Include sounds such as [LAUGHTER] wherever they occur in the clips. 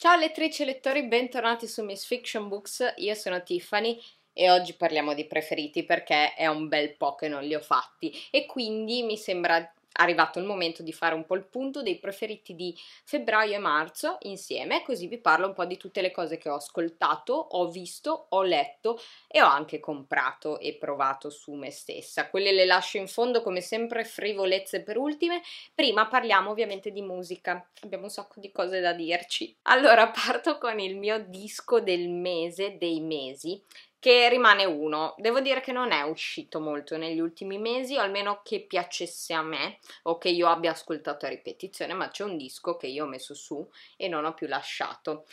Ciao lettrici e lettori, bentornati su Miss Fiction Books, io sono Tiffany e oggi parliamo di preferiti perché è un bel po' che non li ho fatti e quindi mi sembra arrivato il momento di fare un po' il punto dei preferiti di febbraio e marzo insieme, così vi parlo un po' di tutte le cose che ho ascoltato, ho visto, ho letto e ho anche comprato e provato su me stessa. Quelle le lascio in fondo come sempre frivolezze per ultime. Prima parliamo ovviamente di musica, abbiamo un sacco di cose da dirci. Allora [LAUGHS] parto con il mio disco del mese, dei mesi che rimane uno. Devo dire che non è uscito molto negli ultimi mesi, o almeno che piacesse a me o che io abbia ascoltato a ripetizione, ma c'è un disco che io ho messo su e non ho più lasciato,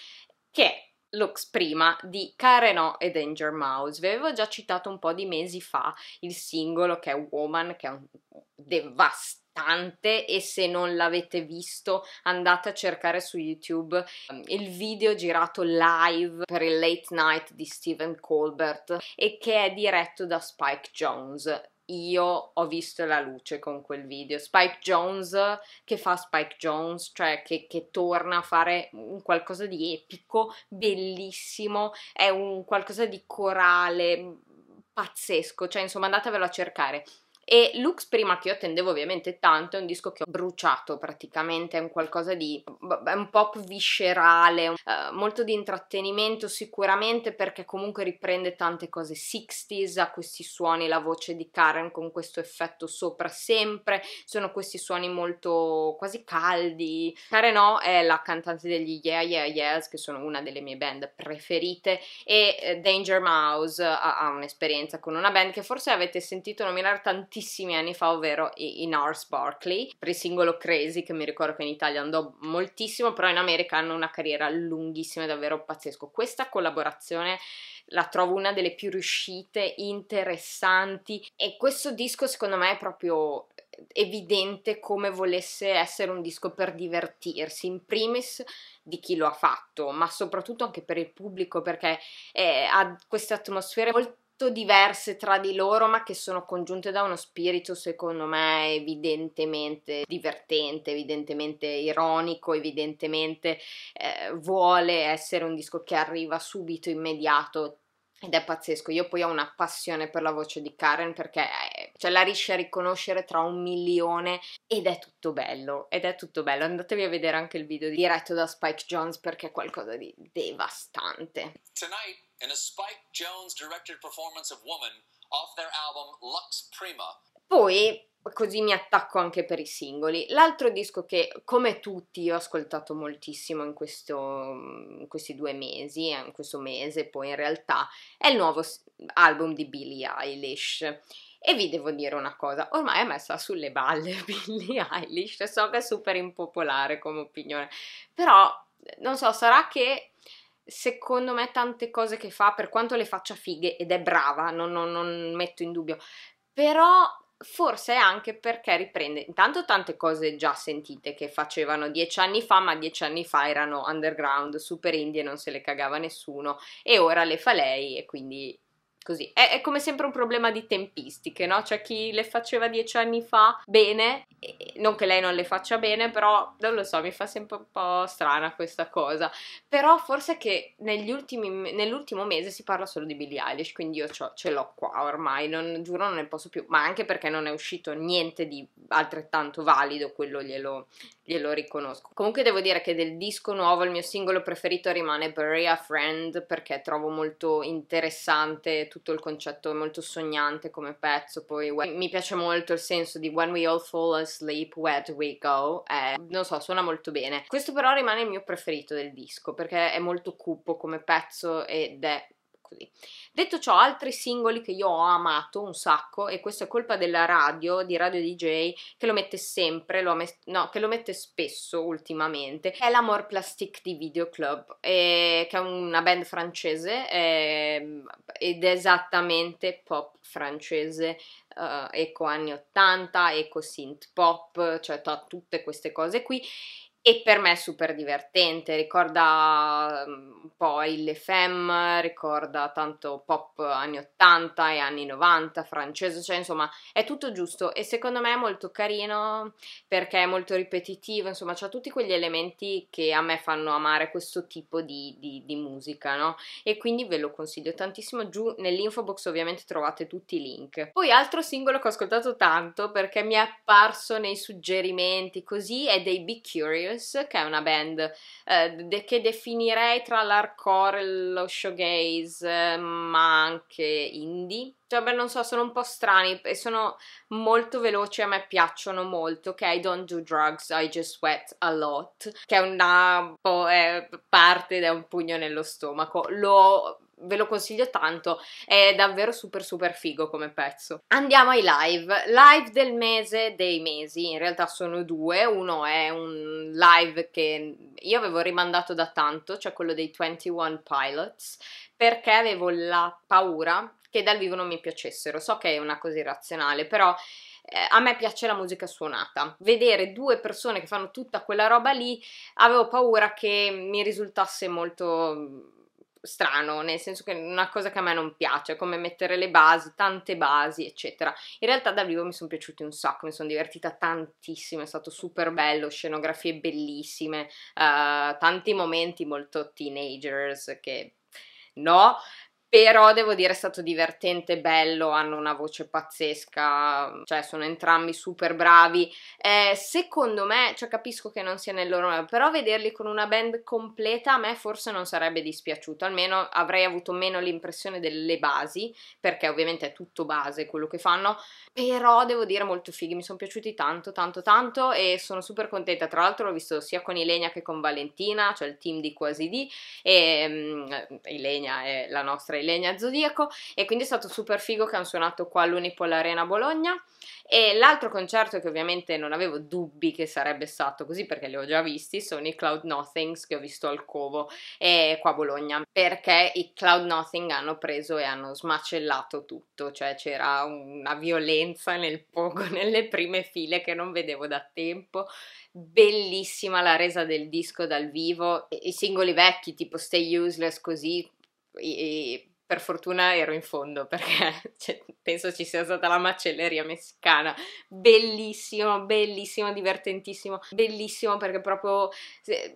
che è Lux prima di Careno e Danger Mouse. Vi avevo già citato un po' di mesi fa il singolo che è Woman, che è un devastante tante e se non l'avete visto andate a cercare su YouTube ehm, il video girato live per il late night di Stephen Colbert e che è diretto da Spike Jones io ho visto la luce con quel video. Spike Jones che fa Spike Jones, cioè che, che torna a fare un qualcosa di epico, bellissimo, è un qualcosa di corale pazzesco, cioè insomma andatevelo a cercare. E Lux prima che io attendevo ovviamente tanto, è un disco che ho bruciato praticamente, è un qualcosa di boh, un pop viscerale, eh, molto di intrattenimento sicuramente perché comunque riprende tante cose 60s, ha questi suoni, la voce di Karen con questo effetto sopra sempre, sono questi suoni molto quasi caldi. Karen O è la cantante degli Yeah Yeah Yes, che sono una delle mie band preferite e eh, Danger Mouse ha, ha un'esperienza con una band che forse avete sentito nominare tantissimo tantissimi anni fa, ovvero i Ars Barkley, per il singolo Crazy che mi ricordo che in Italia andò moltissimo, però in America hanno una carriera lunghissima, davvero pazzesco. Questa collaborazione la trovo una delle più riuscite, interessanti e questo disco secondo me è proprio evidente come volesse essere un disco per divertirsi, in primis di chi lo ha fatto, ma soprattutto anche per il pubblico perché eh, ha queste atmosfere molto molto diverse tra di loro, ma che sono congiunte da uno spirito, secondo me, evidentemente divertente, evidentemente ironico, evidentemente eh, vuole essere un disco che arriva subito, immediato, ed è pazzesco, io poi ho una passione per la voce di Karen perché eh, cioè, la riesce a riconoscere tra un milione ed è tutto bello, ed è tutto bello. Andatevi a vedere anche il video diretto da Spike Jones perché è qualcosa di devastante. Tonight, in a Spike Jones directed performance of Woman off their album Lux Prima. Poi così mi attacco anche per i singoli. L'altro disco che, come tutti, ho ascoltato moltissimo in, questo, mm, in questi due mesi, eh, in questo mese poi in realtà, è il nuovo album di Billie Eilish. E vi devo dire una cosa, ormai è messa sulle balle [LAUGHS] Billie Eilish, so che è super impopolare come opinione, però eh, non so, sarà che secondo me tante cose che fa, per quanto le faccia fighe ed è brava, non, non, non metto in dubbio, però forse anche perché riprende intanto tante cose già sentite che facevano dieci anni fa, ma dieci anni fa erano underground, super indie e non se le cagava nessuno e ora le fa lei e quindi così. È, è come sempre un problema di tempistiche, no? Cioè chi le faceva dieci anni fa bene non che lei non le faccia bene, però non lo so, mi fa sempre un po' strana questa cosa. Però forse che ultimi, nell'ultimo mese si parla solo di Billie Eilish, quindi io ce l'ho qua ormai, non, giuro non ne posso più, ma anche perché non è uscito niente di altrettanto valido, quello glielo, glielo riconosco. Comunque devo dire che del disco nuovo il mio singolo preferito rimane Berea Friend perché trovo molto interessante tutto il concetto, molto sognante come pezzo, poi mi piace molto il senso di When We All Fall Asleep Deep Where Do We Go è, eh, non so, suona molto bene. Questo però rimane il mio preferito del disco perché è molto cupo come pezzo ed è Così. Detto ciò, altri singoli che io ho amato un sacco, e questo è colpa della radio, di Radio DJ, che lo mette sempre, lo met- no, che lo mette spesso ultimamente, è l'Amor Plastic di Videoclub, eh, che è una band francese eh, ed è esattamente pop francese uh, eh, eco anni 80, ecco synth pop, cioè tutte queste cose qui e per me è super divertente, ricorda mm, un po' il Femme, ricorda tanto pop anni 80 e anni 90, francese, cioè insomma è tutto giusto e secondo me è molto carino perché è molto ripetitivo, insomma c'ha tutti quegli elementi che a me fanno amare questo tipo di, di, di musica, no? E quindi ve lo consiglio tantissimo, giù nell'info box ovviamente trovate tutti i link. Poi altro singolo che ho ascoltato tanto perché mi è apparso nei suggerimenti così è dei Be Curious Girls, che è una band eh, che definirei tra l'hardcore, e lo showgaze, ma anche indie cioè, beh, non so, sono un po' strani e sono molto veloci, a me piacciono molto, ok? I don't do drugs, I just sweat a lot, che è una po' è parte ed è un pugno nello stomaco. Lo ve lo consiglio tanto, è davvero super super figo come pezzo. Andiamo ai live, live del mese dei mesi, in realtà sono due, uno è un live che io avevo rimandato da tanto, cioè quello dei 21 Pilots, perché avevo la paura che dal vivo non mi piacessero. So che è una cosa irrazionale, però eh, a me piace la musica suonata. Vedere due persone che fanno tutta quella roba lì, avevo paura che mi risultasse molto mm, strano, nel senso che è una cosa che a me non piace, come mettere le basi, tante basi, eccetera. In realtà dal vivo mi sono piaciuti un sacco, mi sono divertita tantissimo, è stato super bello, scenografie bellissime, uh, tanti momenti molto teenagers che no, però devo dire è stato divertente, bello, hanno una voce pazzesca, cioè sono entrambi super bravi. Eh, secondo me, cioè capisco che non sia nel loro però vederli con una band completa a me forse non sarebbe dispiaciuto, almeno avrei avuto meno l'impressione delle basi, perché ovviamente è tutto base quello che fanno, però devo dire molto fighi, mi sono piaciuti tanto, tanto, tanto e sono super contenta. Tra l'altro l'ho visto sia con Ilenia che con Valentina, cioè il team di Quasi D, e um, Ilenia è la nostra Ilenia Legna Zodiaco e quindi è stato super figo che hanno suonato qua all'Unipol Arena Bologna e l'altro concerto che ovviamente non avevo dubbi che sarebbe stato così perché li ho già visti sono i Cloud Nothings che ho visto al Covo e qua a Bologna perché i Cloud Nothing hanno preso e hanno smacellato tutto cioè c'era una violenza nel poco [LAUGHS] nelle prime file che non vedevo da tempo bellissima la resa del disco dal vivo i singoli vecchi tipo Stay Useless così i, i per fortuna ero in fondo [LAUGHS] perché cioè, penso ci sia stata la macelleria messicana. Bellissimo, bellissimo, divertentissimo, bellissimo perché proprio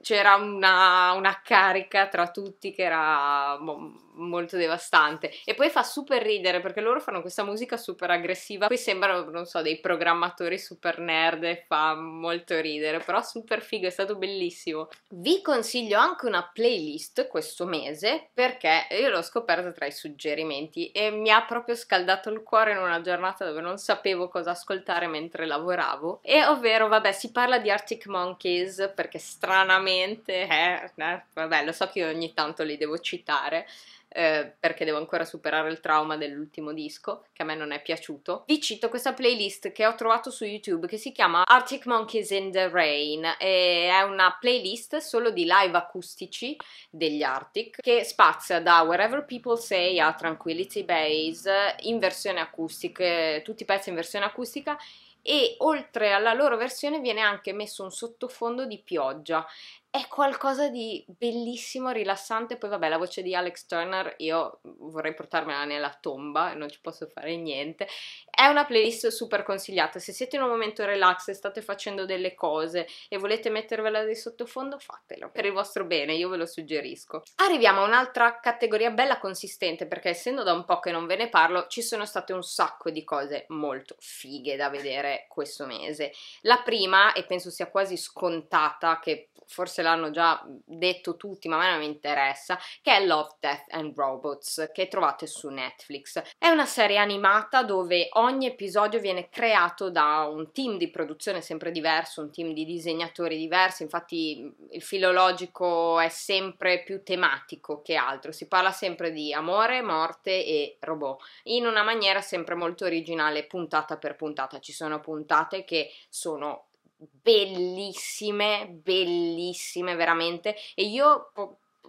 c'era una, una carica tra tutti che era... Boh, molto devastante. E poi fa super ridere perché loro fanno questa musica super aggressiva. Poi sembrano, non so, dei programmatori super nerd. Fa molto ridere, però super figo, è stato bellissimo. Vi consiglio anche una playlist questo mese perché io l'ho scoperta tra i suggerimenti e mi ha proprio scaldato il cuore in una giornata dove non sapevo cosa ascoltare mentre lavoravo. E ovvero, vabbè, si parla di Arctic Monkeys perché stranamente, eh, eh, vabbè, lo so che ogni tanto li devo citare eh, perché devo ancora superare il trauma dell'ultimo disco che a me non è piaciuto. Vi cito questa playlist che ho trovato su YouTube che si chiama Arctic Monkeys in the Rain e è una playlist solo di live acustici degli Arctic che spazia da Wherever People Say a Tranquility Base in versione acustica, tutti i pezzi in versione acustica e oltre alla loro versione viene anche messo un sottofondo di pioggia è qualcosa di bellissimo, rilassante. Poi, vabbè, la voce di Alex Turner io vorrei portarmela nella tomba, non ci posso fare niente. È una playlist super consigliata. Se siete in un momento relax e state facendo delle cose e volete mettervela di sottofondo, fatelo per il vostro bene, io ve lo suggerisco. Arriviamo a un'altra categoria bella consistente perché, essendo da un po' che non ve ne parlo, ci sono state un sacco di cose molto fighe da vedere questo mese. La prima, e penso sia quasi scontata, che forse forse l'hanno già detto tutti, ma a me non mi interessa, che è Love, Death and Robots, che trovate su Netflix. È una serie animata dove ogni episodio viene creato da un team di produzione sempre diverso, un team di disegnatori diversi, infatti mm, il filologico è sempre più tematico che altro, si parla sempre di amore, morte e robot, in una maniera sempre molto originale, puntata per puntata. Ci sono puntate che sono bellissime, bellissime veramente e io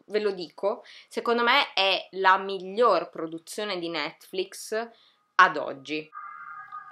ve lo dico, secondo me è la miglior produzione di Netflix ad oggi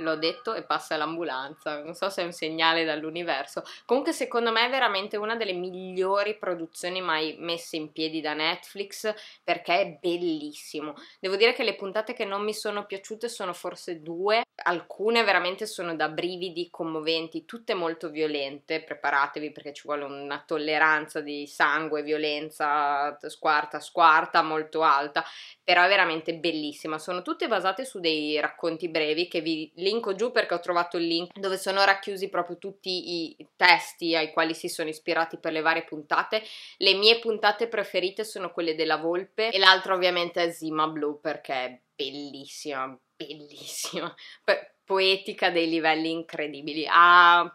l'ho detto e passa l'ambulanza, non so se è un segnale dall'universo. Comunque secondo me è veramente una delle migliori produzioni mai messe in piedi da Netflix perché è bellissimo. Devo dire che le puntate che non mi sono piaciute sono forse due, alcune veramente sono da brividi commoventi, tutte molto violente, preparatevi perché ci vuole una tolleranza di sangue, violenza squarta squarta molto alta, però è veramente bellissima. Sono tutte basate su dei racconti brevi che vi linko giù perché ho trovato il link dove sono racchiusi proprio tutti i testi ai quali si sono ispirati per le varie puntate. Le mie puntate preferite sono quelle della Volpe e l'altra ovviamente è Zima Blu perché è bellissima, bellissima, poetica dei livelli incredibili. Ah,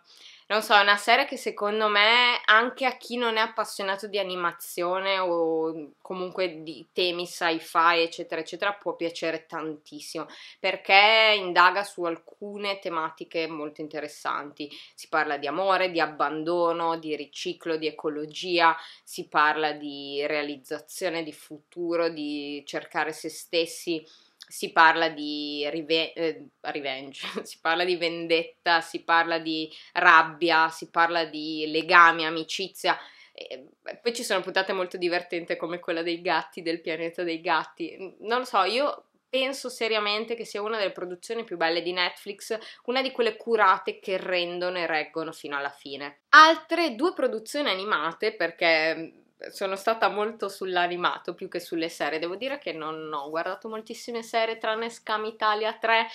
non so, è una serie che secondo me anche a chi non è appassionato di animazione o comunque di temi sci-fi, eccetera, eccetera, può piacere tantissimo perché indaga su alcune tematiche molto interessanti. Si parla di amore, di abbandono, di riciclo, di ecologia, si parla di realizzazione, di futuro, di cercare se stessi si parla di rive- eh, revenge, [LAUGHS] si parla di vendetta, si parla di rabbia, si parla di legami, amicizia. E eh, poi ci sono puntate molto divertenti come quella dei gatti, del pianeta dei gatti. Non lo so, io penso seriamente che sia una delle produzioni più belle di Netflix, una di quelle curate che rendono e reggono fino alla fine. Altre due produzioni animate, perché mm, sono stata molto sull'animato più che sulle serie. Devo dire che non ho guardato moltissime serie tranne Scam Italia 3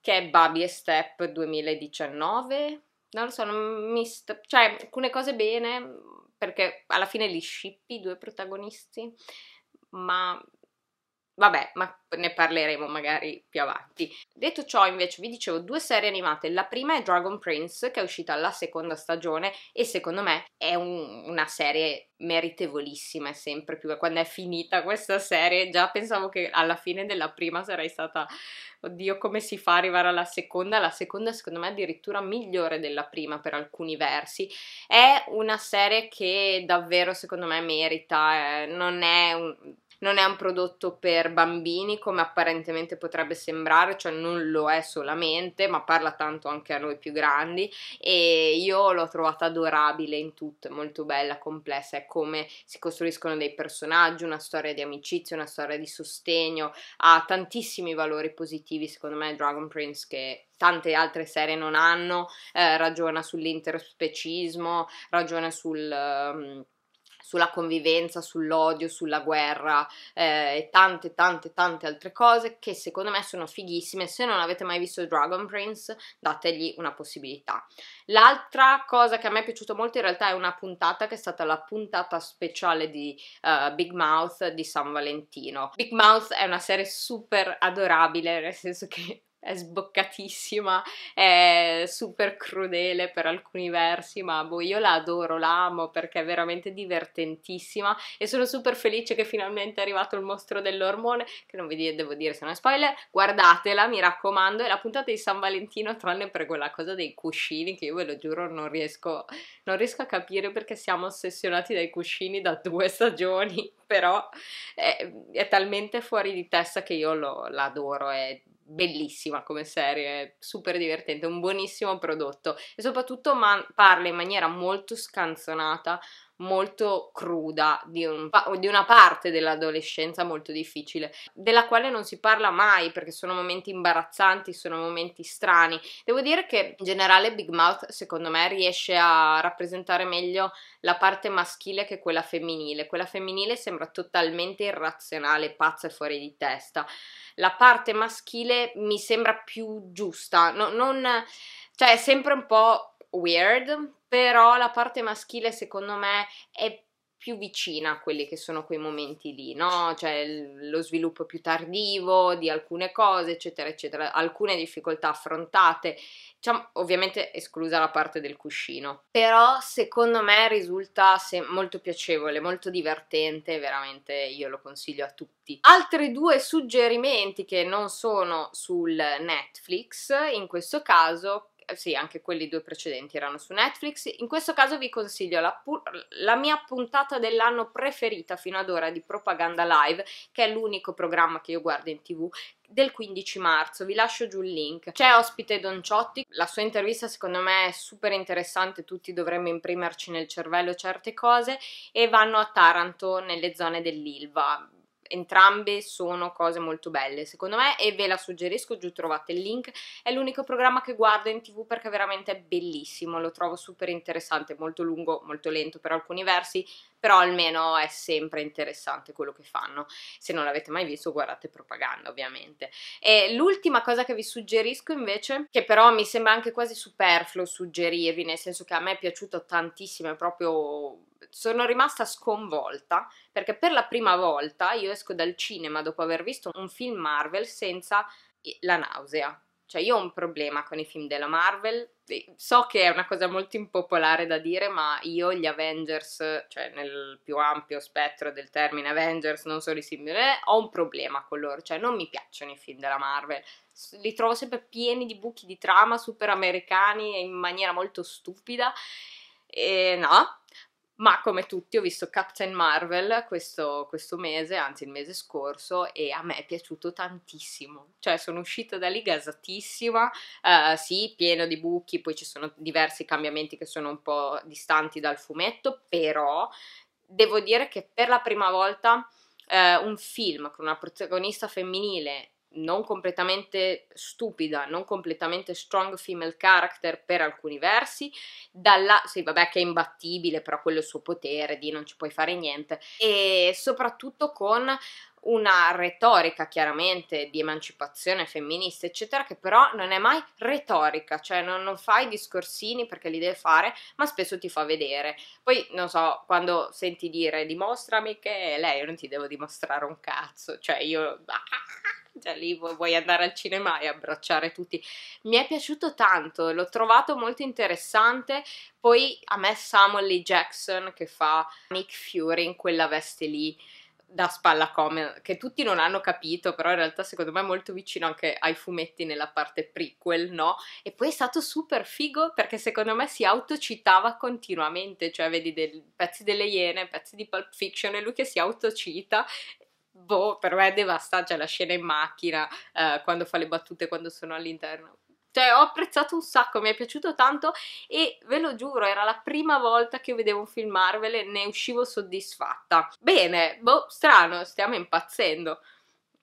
che è Baby e Step 2019. Non lo so, non mi st- cioè alcune cose bene perché alla fine li scippi i due protagonisti, ma Vabbè, ma ne parleremo magari più avanti. Detto ciò, invece, vi dicevo due serie animate. La prima è Dragon Prince, che è uscita alla seconda stagione e secondo me è un, una serie meritevolissima, è sempre più. Quando è finita questa serie, già pensavo che alla fine della prima sarei stata, oddio, come si fa ad arrivare alla seconda? La seconda, secondo me, è addirittura migliore della prima per alcuni versi. È una serie che davvero, secondo me, merita, eh, non è un non è un prodotto per bambini come apparentemente potrebbe sembrare, cioè non lo è solamente, ma parla tanto anche a noi più grandi e io l'ho trovata adorabile in tutto, molto bella, complessa, è come si costruiscono dei personaggi, una storia di amicizia, una storia di sostegno, ha tantissimi valori positivi secondo me Dragon Prince che tante altre serie non hanno, eh, ragiona sull'interspecismo, ragiona sul... Uh, sulla convivenza, sull'odio, sulla guerra eh, e tante tante tante altre cose che secondo me sono fighissime. Se non avete mai visto Dragon Prince, dategli una possibilità. L'altra cosa che a me è piaciuta molto in realtà è una puntata che è stata la puntata speciale di uh, Big Mouth di San Valentino. Big Mouth è una serie super adorabile, nel senso che è sboccatissima, è super crudele per alcuni versi, ma boh, io la adoro, la amo perché è veramente divertentissima e sono super felice che finalmente è arrivato il mostro dell'ormone, che non vi devo dire se non è spoiler, guardatela, mi raccomando, è la puntata di San Valentino, tranne per quella cosa dei cuscini, che io ve lo giuro non riesco, non riesco a capire perché siamo ossessionati dai cuscini da due [LAUGHS] stagioni, però è, è talmente fuori di testa che io l'adoro e bellissima come serie, super divertente, un buonissimo prodotto e soprattutto man- parla in maniera molto scanzonata molto cruda di, un, di una parte dell'adolescenza molto difficile, della quale non si parla mai perché sono momenti imbarazzanti, sono momenti strani. Devo dire che in generale Big Mouth secondo me riesce a rappresentare meglio la parte maschile che quella femminile. Quella femminile sembra totalmente irrazionale, pazza e fuori di testa. La parte maschile mi sembra più giusta, no, non, cioè è sempre un po' weird, però la parte maschile secondo me è più vicina a quelli che sono quei momenti lì, no? Cioè lo sviluppo più tardivo di alcune cose, eccetera, eccetera, alcune difficoltà affrontate, diciamo, ovviamente esclusa la parte del cuscino, però secondo me risulta se- molto piacevole, molto divertente, veramente io lo consiglio a tutti. Altri due suggerimenti che non sono sul Netflix, in questo caso eh, sì, anche quelli due precedenti erano su Netflix. In questo caso vi consiglio la, pu- la mia puntata dell'anno preferita fino ad ora di Propaganda Live, che è l'unico programma che io guardo in tv, del 15 marzo, vi lascio giù il link. C'è ospite Don Ciotti, la sua intervista secondo me è super interessante, tutti dovremmo imprimerci nel cervello certe cose e vanno a Taranto nelle zone dell'Ilva entrambe sono cose molto belle secondo me e ve la suggerisco, giù trovate il link, è l'unico programma che guardo in tv perché veramente è bellissimo, lo trovo super interessante, molto lungo, molto lento per alcuni versi, però almeno è sempre interessante quello che fanno. Se non l'avete mai visto guardate propaganda ovviamente. E l'ultima cosa che vi suggerisco invece, che però mi sembra anche quasi superfluo suggerirvi, nel senso che a me è piaciuto tantissimo, è proprio sono rimasta sconvolta perché per la prima volta io esco dal cinema dopo aver visto un film Marvel senza la nausea cioè io ho un problema con i film della Marvel, so che è una cosa molto impopolare da dire, ma io gli Avengers, cioè nel più ampio spettro del termine Avengers, non solo i simboli, ho un problema con loro, cioè non mi piacciono i film della Marvel, li trovo sempre pieni di buchi di trama, super americani in maniera molto stupida, e no, ma come tutti ho visto Captain Marvel questo, questo, mese, anzi il mese scorso, e a me è piaciuto tantissimo. Cioè sono uscita da lì gasatissima, uh, sì, pieno di buchi, poi ci sono diversi cambiamenti che sono un po' distanti dal fumetto, però devo dire che per la prima volta uh, un film con una protagonista femminile non completamente stupida, non completamente strong female character per alcuni versi, dalla, sì vabbè che è imbattibile, però quello è il suo potere, di non ci puoi fare niente, e soprattutto con una retorica chiaramente di emancipazione femminista, eccetera, che però non è mai retorica, cioè non, non fai discorsini perché li deve fare, ma spesso ti fa vedere. Poi, non so, quando senti dire dimostrami che lei, io non ti devo dimostrare un cazzo, cioè io... Ah, cioè lì vuoi andare al cinema e abbracciare tutti. Mi è piaciuto tanto, l'ho trovato molto interessante. Poi a me Samuel Lee Jackson che fa Nick Fury in quella veste lì da spalla come che tutti non hanno capito, però in realtà secondo me è molto vicino anche ai fumetti nella parte prequel, no? E poi è stato super figo perché secondo me si autocitava continuamente, cioè vedi del, pezzi delle Iene, pezzi di Pulp Fiction e lui che si autocita boh, per me è devastata la scena in macchina eh, quando fa le battute quando sono all'interno. Cioè, ho apprezzato un sacco, mi è piaciuto tanto e ve lo giuro, era la prima volta che vedevo un film Marvel e ne uscivo soddisfatta. Bene, boh, strano, stiamo impazzendo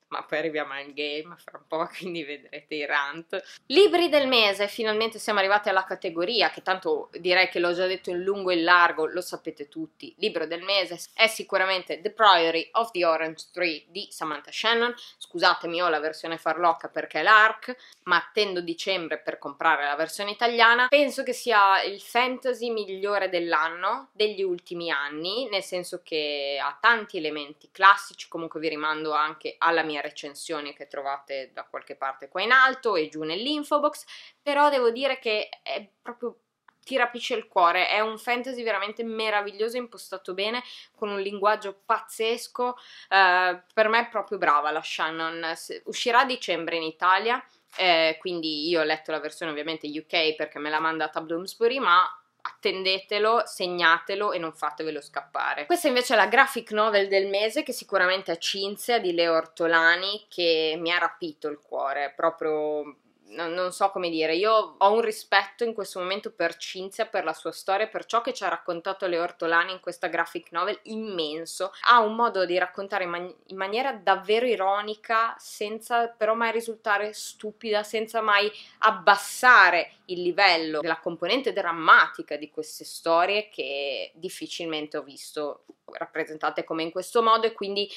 ma poi arriviamo al game fra un po', [LAUGHS] quindi vedrete i rant. Libri del mese, finalmente siamo arrivati alla categoria, che tanto direi che l'ho già detto in lungo e in largo, lo sapete tutti. Libro del mese è sicuramente The Priory of the Orange Tree di Samantha Shannon. Scusatemi, ho la versione farlocca perché è l'ARC, ma attendo dicembre per comprare la versione italiana. Penso che sia il fantasy migliore dell'anno, degli ultimi anni, nel senso che ha tanti elementi classici, comunque vi rimando anche alla mia recensioni che trovate da qualche parte qua in alto e giù nell'info box, però devo dire che è proprio ti rapisce il cuore, è un fantasy veramente meraviglioso, impostato bene, con un linguaggio pazzesco, eh, per me è proprio brava la Shannon, uscirà a dicembre in Italia, eh, quindi io ho letto la versione ovviamente UK perché me l'ha mandata Bloomsbury, ma attendetelo, segnatelo e non fatevelo scappare. Questa invece è la graphic novel del mese che sicuramente è Cinzia di Leo Ortolani che mi ha rapito il cuore, proprio non, non so come dire, io ho un rispetto in questo momento per Cinzia, per la sua storia, per ciò che ci ha raccontato Le Ortolani in questa graphic novel immenso. Ha un modo di raccontare in, man- in maniera davvero ironica, senza però mai risultare stupida, senza mai abbassare il livello della componente drammatica di queste storie che difficilmente ho visto rappresentate come in questo modo e quindi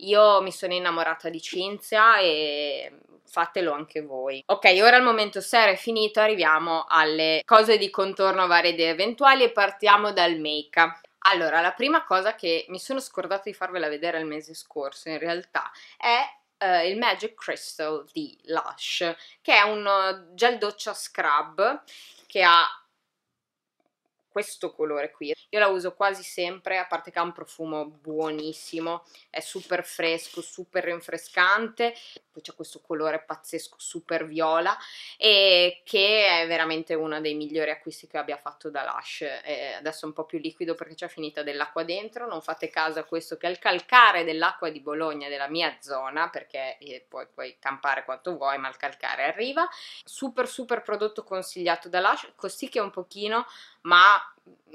io mi sono innamorata di Cinzia e fatelo anche voi. Ok, ora il momento serio è finito, arriviamo alle cose di contorno varie ed eventuali e partiamo dal make-up. Allora, la prima cosa che mi sono scordata di farvela vedere il mese scorso in realtà è Uh, il Magic Crystal di Lush, che è un eh, gel doccia scrub che ha questo colore qui. Io la uso quasi sempre, a parte che ha un profumo buonissimo, è super fresco, super rinfrescante, poi c'è questo colore pazzesco, super viola, e che è veramente uno dei migliori acquisti che abbia fatto da Lush. Eh, adesso è un po' più liquido perché c'è finita dell'acqua dentro, non fate caso a questo che è il calcare dell'acqua di Bologna, della mia zona, perché eh, poi puoi campare quanto vuoi, ma il calcare arriva. Super super prodotto consigliato da Lush, così che un pochino ma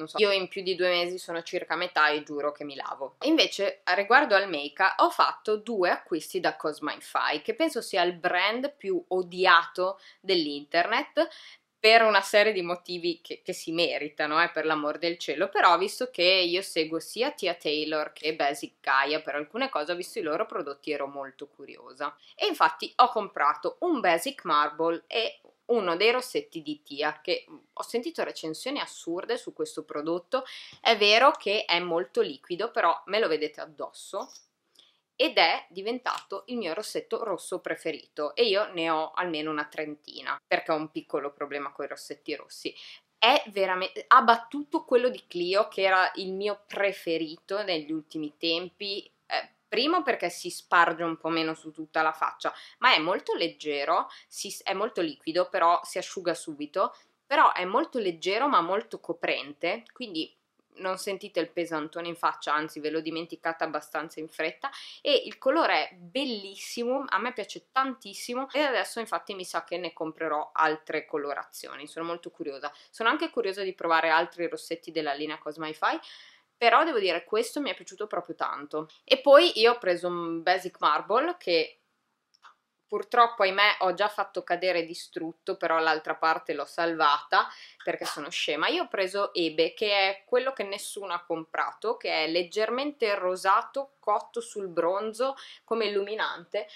So, io in più di due mesi sono circa metà e giuro che mi lavo. Invece, riguardo al make-up, ho fatto due acquisti da Cosmify, che penso sia il brand più odiato dell'internet per una serie di motivi che, che si meritano, eh, per l'amor del cielo, però visto che io seguo sia Tia Taylor che Basic Gaia per alcune cose, ho visto i loro prodotti ero molto curiosa. E infatti ho comprato un Basic Marble e uno dei rossetti di Tia, che mm, ho sentito recensioni assurde su questo prodotto, è vero che è molto liquido, però me lo vedete addosso, ed è diventato il mio rossetto rosso preferito e io ne ho almeno una trentina perché ho un piccolo problema con i rossetti rossi è veramente ha battuto quello di Clio che era il mio preferito negli ultimi tempi Primo perché si sparge un po' meno su tutta la faccia, ma è molto leggero, si, è molto liquido, però si asciuga subito, però è molto leggero ma molto coprente, quindi non sentite il pesantone in faccia, anzi ve l'ho dimenticata abbastanza in fretta e il colore è bellissimo, a me piace tantissimo e adesso infatti mi sa che ne comprerò altre colorazioni, sono molto curiosa. Sono anche curiosa di provare altri rossetti della linea Cosmify però devo dire questo mi è piaciuto proprio tanto. E poi io ho preso un Basic Marble che purtroppo ahimè ho già fatto cadere distrutto però l'altra parte l'ho salvata perché sono scema io ho preso Ebe che è quello che nessuno ha comprato che è leggermente rosato cotto sul bronzo come illuminante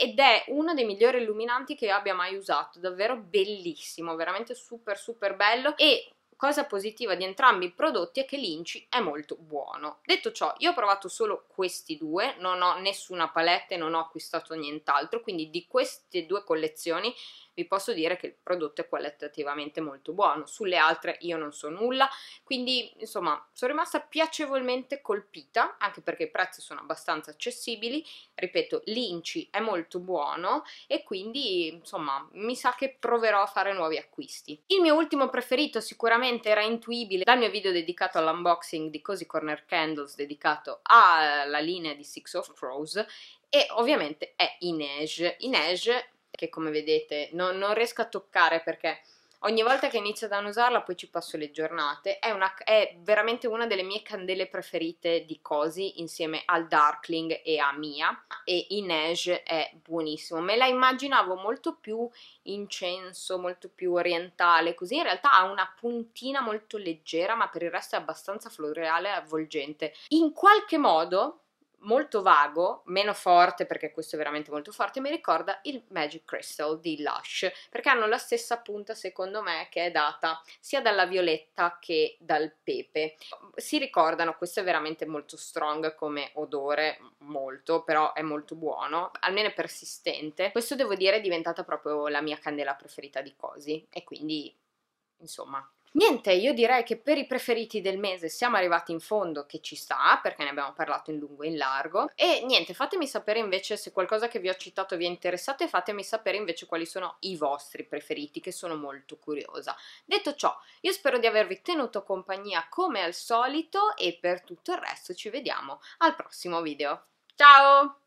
ed è uno dei migliori illuminanti che abbia mai usato davvero bellissimo veramente super super bello e cosa positiva di entrambi i prodotti è che l'inci è molto buono. Detto ciò, io ho provato solo questi due, non ho nessuna palette, non ho acquistato nient'altro, quindi di queste due collezioni vi posso dire che il prodotto è qualitativamente molto buono, sulle altre io non so nulla, quindi insomma sono rimasta piacevolmente colpita, anche perché i prezzi sono abbastanza accessibili, ripeto l'Inci è molto buono e quindi insomma mi sa che proverò a fare nuovi acquisti. Il mio ultimo preferito sicuramente era intuibile dal mio video dedicato all'unboxing di Cozy Corner Candles dedicato alla linea di Six of Crows e ovviamente è Inej. Inej che come vedete non, non riesco a toccare perché ogni volta che inizio ad usarla poi ci passo le giornate, è, una, è, veramente una delle mie candele preferite di Cosi insieme al Darkling e a Mia e in Inej è buonissimo, me la immaginavo molto più incenso, molto più orientale così, in realtà ha una puntina molto leggera ma per il resto è abbastanza floreale e avvolgente, in qualche modo molto vago, meno forte perché questo è veramente molto forte, mi ricorda il Magic Crystal di Lush, perché hanno la stessa punta secondo me che è data sia dalla violetta che dal pepe. Si ricordano, questo è veramente molto strong come odore, molto, però è molto buono, almeno è persistente. Questo devo dire è diventata proprio la mia candela preferita di Cosi e quindi insomma Niente, io direi che per i preferiti del mese siamo arrivati in fondo, che ci sta, perché ne abbiamo parlato in lungo e in largo. E niente, fatemi sapere invece se qualcosa che vi ho citato vi è interessato e fatemi sapere invece quali sono i vostri preferiti, che sono molto curiosa. Detto ciò, io spero di avervi tenuto compagnia come al solito e per tutto il resto ci vediamo al prossimo video. Ciao!